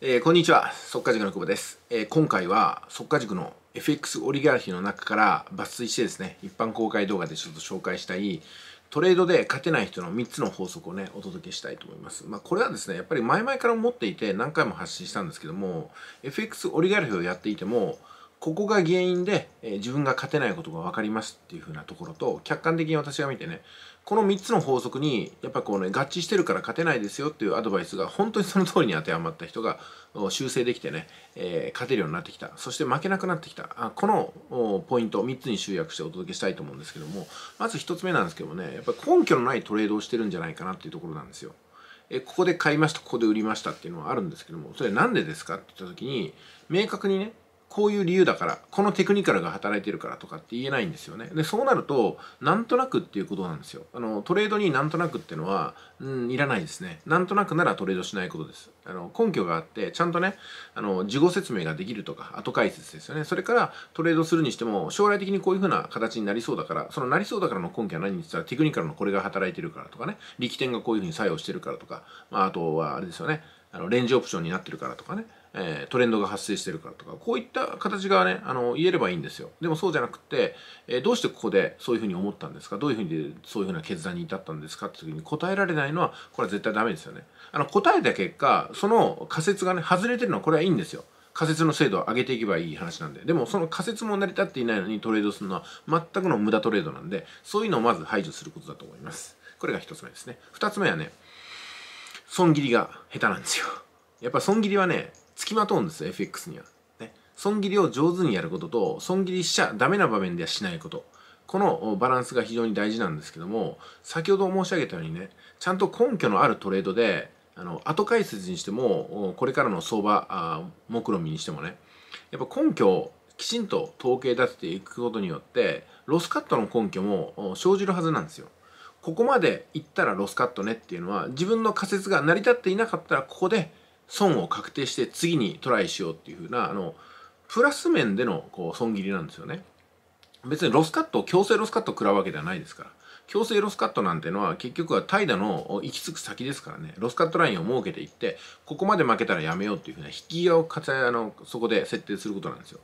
えー、こんにちは速稼塾の久保です、えー、今回は速稼塾の FX オリガルヒの中から抜粋してですね一般公開動画でちょっと紹介したいトレードで勝てない人の3つの法則をねお届けしたいと思います、まあ、これはですねやっぱり前々から持っていて何回も発信したんですけども FX オリガルヒをやっていてもここが原因で、えー、自分が勝てないことが分かりますっていう風なところと客観的に私が見てねこの3つの法則にやっぱこうね合致してるから勝てないですよっていうアドバイスが本当にその通りに当てはまった人が修正できてね、えー、勝てるようになってきたそして負けなくなってきたあこのポイント3つに集約してお届けしたいと思うんですけどもまず1つ目なんですけどもねやっぱ根拠のないトレードをしてるんじゃないかなっていうところなんですよ。えここで買いましたここで売りましたっていうのはあるんですけどもそれなんでですかって言った時に明確にねこういう理由だから、このテクニカルが働いてるからとかって言えないんですよね。で、そうなると、なんとなくっていうことなんですよ。あの、トレードになんとなくっていうのは、うん、いらないですね。なんとなくならトレードしないことです。あの、根拠があって、ちゃんとね、あの、事後説明ができるとか、後解説ですよね。それから、トレードするにしても、将来的にこういうふうな形になりそうだから、そのなりそうだからの根拠は何にしたら、テクニカルのこれが働いてるからとかね、力点がこういうふうに作用してるからとか、まあ、あとはあれですよね、あの、レンジオプションになってるからとかね、えー、トレンドが発生してるからとかこういった形がねあの言えればいいんですよでもそうじゃなくて、えー、どうしてここでそういうふうに思ったんですかどういうふうにそういうふうな決断に至ったんですかって時に答えられないのはこれは絶対ダメですよねあの答えた結果その仮説がね外れてるのはこれはいいんですよ仮説の精度を上げていけばいい話なんで、でもその仮説も成り立っていないのにトレードするのは全くの無駄トレードなんで、そういうのをまず排除することだと思います。これが一つ目ですね。二つ目はね、損切りが下手なんですよ。やっぱ損切りはね、つきまとうんですよ FX には、ね、損切りを上手にやることと損切りしちゃダメな場面ではしないことこのバランスが非常に大事なんですけども先ほど申し上げたようにねちゃんと根拠のあるトレードであの後解説にしてもこれからの相場あ目論見にしてもねやっぱ根拠をきちんと統計立てていくことによってロスカットの根拠も生じるはずなんですよ。ここまでいったらロスカットねっていうのは自分の仮説が成り立っていなかったらここで損を確定して次にトライしようっていうふうなあのプラス面でのこう損切りなんですよね別にロスカット強制ロスカットを食らうわけではないですから強制ロスカットなんてのは結局は怠惰の行き着く先ですからねロスカットラインを設けていってここまで負けたらやめようっていうふうな引き際をあのそこで設定することなんですよ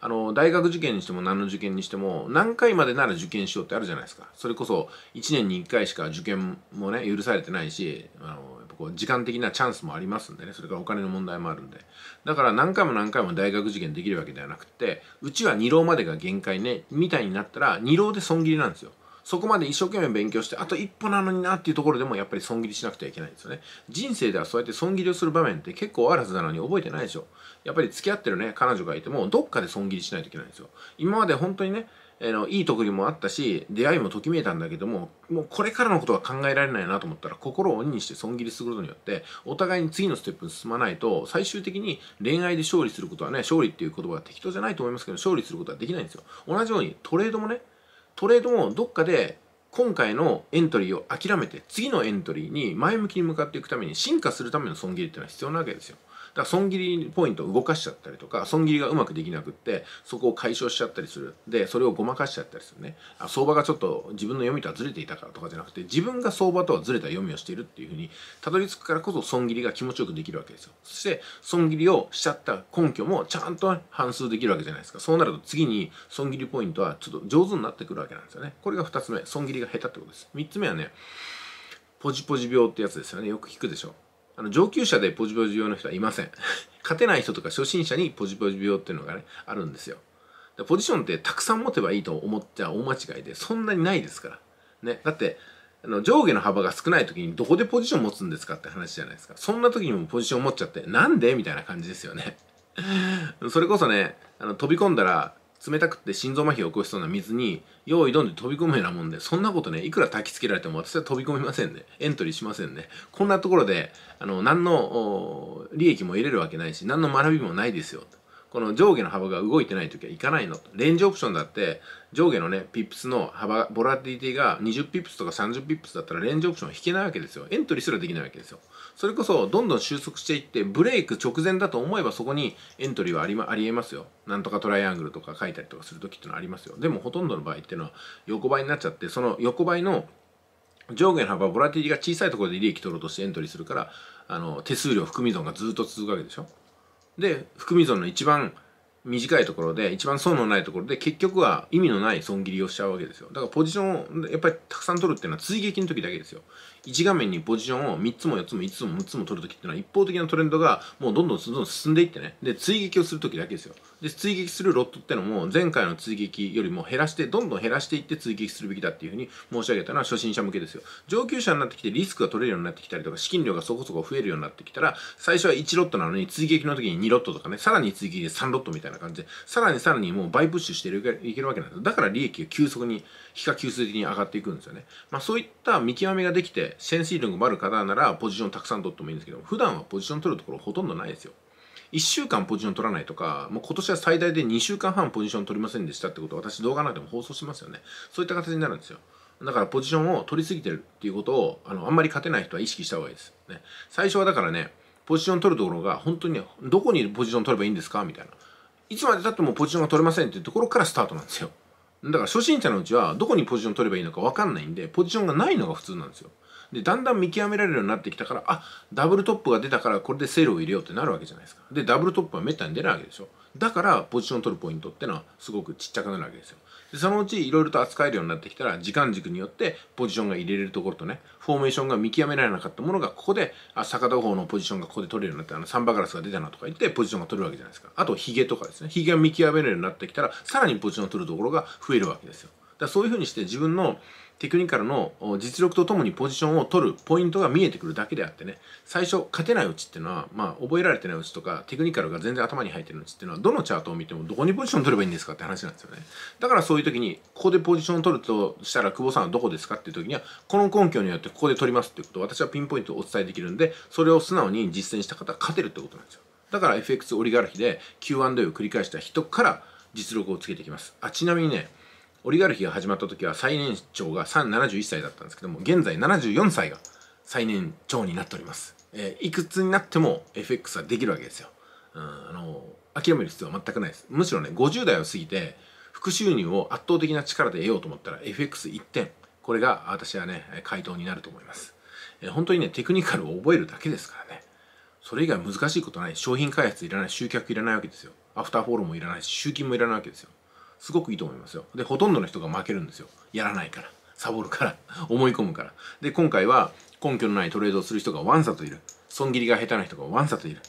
あの大学受験にしても何の受験にしても何回までなら受験しようってあるじゃないですかそれこそ1年に1回しか受験もね許されてないしあのやっぱこう時間的なチャンスもありますんでねそれからお金の問題もあるんでだから何回も何回も大学受験できるわけではなくてうちは2浪までが限界ねみたいになったら2浪で損切りなんですよそこまで一生懸命勉強して、あと一歩なのになっていうところでもやっぱり損切りしなくてはいけないんですよね。人生ではそうやって損切りをする場面って結構あるはずなのに覚えてないでしょ。やっぱり付き合ってるね、彼女がいても、どっかで損切りしないといけないんですよ。今まで本当にね、えのいい特技もあったし出会いもときめいたんだけどももうこれからのことが考えられないなと思ったら心を鬼にして損切りすることによってお互いに次のステップに進まないと最終的に恋愛で勝利することはね勝利っていう言葉は適当じゃないと思いますけど勝利することはできないんですよ同じようにトレードもねトレードもどっかで今回のエントリーを諦めて次のエントリーに前向きに向かっていくために進化するための損切りっていうのは必要なわけですよ。だから損切りポイントを動かしちゃったりとか損切りがうまくできなくってそこを解消しちゃったりするでそれをごまかしちゃったりするねあ相場がちょっと自分の読みとはずれていたからとかじゃなくて自分が相場とはずれた読みをしているっていうふうにたどり着くからこそ損切りが気持ちよくできるわけですよそして損切りをしちゃった根拠もちゃんと反数できるわけじゃないですかそうなると次に損切りポイントはちょっと上手になってくるわけなんですよねこれが2つ目損切りが下手ってことです3つ目はねポジポジ病ってやつですよねよく聞くでしょあの上級者でポジポジ病の人はいません 勝てない人とか初心者にポジポジ病っていうのがねあるんですよポジションってたくさん持てばいいと思っちゃ大間違いでそんなにないですから、ね、だってあの上下の幅が少ない時にどこでポジション持つんですかって話じゃないですかそんな時にもポジション持っちゃってなんでみたいな感じですよね それこそねあの飛び込んだら冷たくて心臓麻痺を起こしそうな水に用意どんで飛び込むようなもんでそんなことねいくら焚きつけられても私は飛び込みませんねエントリーしませんねこんなところであの何の利益も得れるわけないし何の学びもないですよこの上下の幅が動いてない時はいかないのレンジオプションだって上下のねピップスの幅ボラティティが20ピップスとか30ピップスだったらレンジオプション引けないわけですよエントリーすらできないわけですよそれこそどんどん収束していってブレイク直前だと思えばそこにエントリーはあり,、ま、ありえますよなんとかトライアングルとか書いたりとかする時っていうのはありますよでもほとんどの場合っていうのは横ばいになっちゃってその横ばいの上下の幅ボラティティが小さいところで利益取ろうとしてエントリーするからあの手数料含み損がずっと続くわけでしょで含み損の一番短いところで一番損のないところで結局は意味のない損切りをしちゃうわけですよだからポジションをやっぱりたくさん取るっていうのは追撃の時だけですよ1画面にポジションを3つも4つも5つも6つも取る時っていうのは一方的なトレンドがもうどんどんどんどん進んでいってねで追撃をする時だけですよで追撃するロットってのも前回の追撃よりも減らしてどんどん減らしていって追撃するべきだっていうふうに申し上げたのは初心者向けですよ上級者になってきてリスクが取れるようになってきたりとか資金量がそこそこ増えるようになってきたら最初は1ロットなのに追撃の時に2ロットとかねさらに追撃で3ロットみたいなな感じで、さらにさらにもう倍プッシュしていけるわけなんですだから利益が急速に、非較急速的に上がっていくんですよね。まあそういった見極めができて、潜水力もある方ならポジションたくさん取ってもいいんですけど、普段はポジション取るところほとんどないですよ。1週間ポジション取らないとか、もう今年は最大で2週間半ポジション取りませんでしたってことを私動画なんかでも放送しますよね。そういった形になるんですよ。だからポジションを取りすぎてるっていうことを、あの、あんまり勝てない人は意識した方がいいです。ね。最初はだからね、ポジション取るところが本当にどこにポジション取ればいいんですかみたいないつまでたってもポジションが取れませんっていうところからスタートなんですよ。だから初心者のうちはどこにポジション取ればいいのか分かんないんで、ポジションがないのが普通なんですよ。で、だんだん見極められるようになってきたから、あ、ダブルトップが出たからこれでセールを入れようってなるわけじゃないですか。で、ダブルトップはめったに出ないわけでしょ。だからポジション取るポイントってのはすごくちっちゃくなるわけですよでそのうちいろいろと扱えるようになってきたら時間軸によってポジションが入れれるところとねフォーメーションが見極められなかったものがここであ坂田方のポジションがここで取れるようになってあのサンバガラスが出たなとか言ってポジションが取るわけじゃないですかあとヒゲとかですねヒゲが見極めるようになってきたらさらにポジションを取るところが増えるわけですよだそういうふうにして自分のテクニカルの実力とともにポジションを取るポイントが見えてくるだけであってね最初勝てないうちっていうのは、まあ、覚えられてないうちとかテクニカルが全然頭に入ってるうちっていうのはどのチャートを見てもどこにポジション取ればいいんですかって話なんですよねだからそういう時にここでポジション取るとしたら久保さんはどこですかっていう時にはこの根拠によってここで取りますっていうことを私はピンポイントをお伝えできるんでそれを素直に実践した方は勝てるってことなんですよだから FX オリガルヒで Q&A を繰り返した人から実力をつけていきますあちなみにねオリガルヒが始まった時は最年長が71歳だったんですけども現在74歳が最年長になっております、えー、いくつになっても FX はできるわけですよ、うん、あの諦める必要は全くないですむしろね50代を過ぎて副収入を圧倒的な力で得ようと思ったら FX1 点これが私はね回答になると思います、えー、本当にねテクニカルを覚えるだけですからねそれ以外難しいことない商品開発いらない集客いらないわけですよアフターフォローもいらないし集金もいらないわけですよすごくいいと思いますよでほとんどの人が負けるんですよやらないからサボるから 思い込むからで今回は根拠のないトレードをする人がワンサといる損切りが下手な人がワンサといる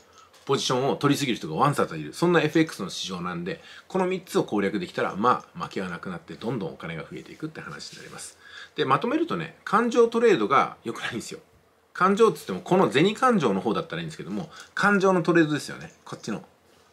ポジションを取りすぎる人がワンサといるそんな FX の市場なんでこの3つを攻略できたらまあ負けはなくなってどんどんお金が増えていくって話になりますでまとめるとね感情トレードが良くないんですよ感情っつってもこの銭感情の方だったらいいんですけども感情のトレードですよねこっちの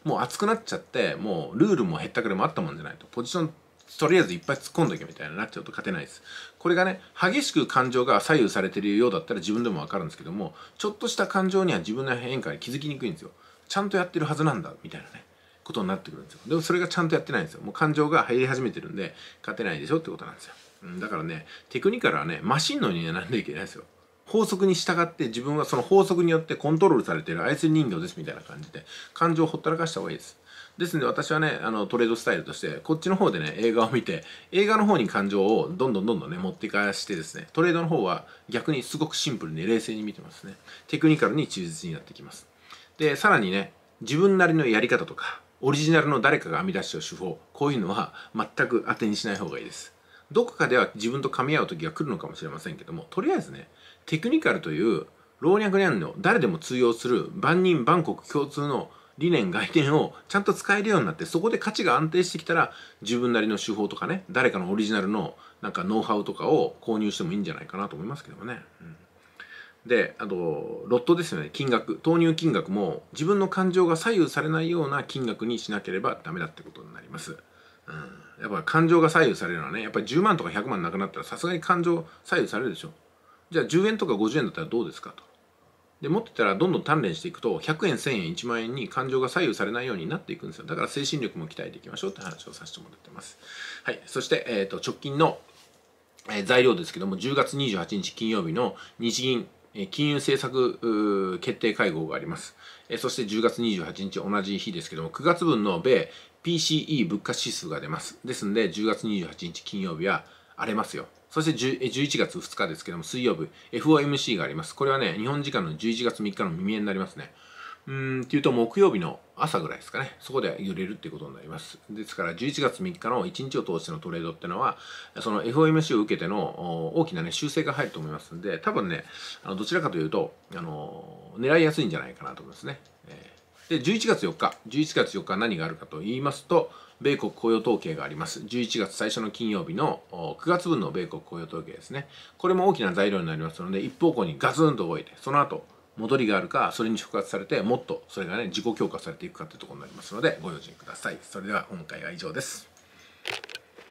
もう熱くなっちゃってもうルールもへったくれもあったもんじゃないとポジションとりあえずいっぱい突っ込んどけみたいになっちゃうと勝てないですこれがね激しく感情が左右されてるようだったら自分でも分かるんですけどもちょっとした感情には自分の変化に気づきにくいんですよちゃんとやってるはずなんだみたいなねことになってくるんですよでもそれがちゃんとやってないんですよもう感情が入り始めてるんで勝てないでしょってことなんですよだからねテクニカルはねマシンのになんでいけないですよ法則に従って自分はその法則によってコントロールされているする人形ですみたいな感じで感情をほったらかした方がいいですですので私はねあのトレードスタイルとしてこっちの方でね映画を見て映画の方に感情をどんどんどんどんね持ってかしてですねトレードの方は逆にすごくシンプルに冷静に見てますねテクニカルに忠実になってきますでさらにね自分なりのやり方とかオリジナルの誰かが編み出した手法こういうのは全く当てにしない方がいいですどこかでは自分と噛み合う時が来るのかもしれませんけどもとりあえずねテクニカルという老若男女誰でも通用する万人万国共通の理念概念をちゃんと使えるようになってそこで価値が安定してきたら自分なりの手法とかね誰かのオリジナルのなんかノウハウとかを購入してもいいんじゃないかなと思いますけどもね。うんであとロットですよね金額投入金額も自分の感情が左右されないような金額にしなければダメだってことになります、うん、やっぱ感情が左右されるのはねやっぱり10万とか100万なくなったらさすがに感情左右されるでしょじゃあ10円とか50円だったらどうですかとで持ってたらどんどん鍛錬していくと100円1000円1万円に感情が左右されないようになっていくんですよだから精神力も鍛えていきましょうって話をさせてもらってますはいそして、えーと、直近の、えー、材料ですけども10月28日金曜日の日銀金融政策決定会合があります。そして10月28日同じ日ですけども、9月分の米 PCE 物価指数が出ます。ですので、10月28日金曜日は荒れますよ。そして11月2日ですけども、水曜日、FOMC があります。これはね、日本時間の11月3日の未明になりますね。うーん、っていうと木曜日の朝ぐらいですかね。そこで揺れるっていうことになります。ですから、11月3日の1日を通してのトレードっていうのは、その FOMC を受けての大きなね、修正が入ると思いますんで、多分ね、あのどちらかというと、あの、狙いやすいんじゃないかなと思いますね。えーで11月4日11月4日何があるかと言いますと米国雇用統計があります11月最初の金曜日の9月分の米国雇用統計ですねこれも大きな材料になりますので一方向にガツンと動いてその後戻りがあるかそれに触発されてもっとそれがね自己強化されていくかというところになりますのでご用心くださいそれでは今回は以上です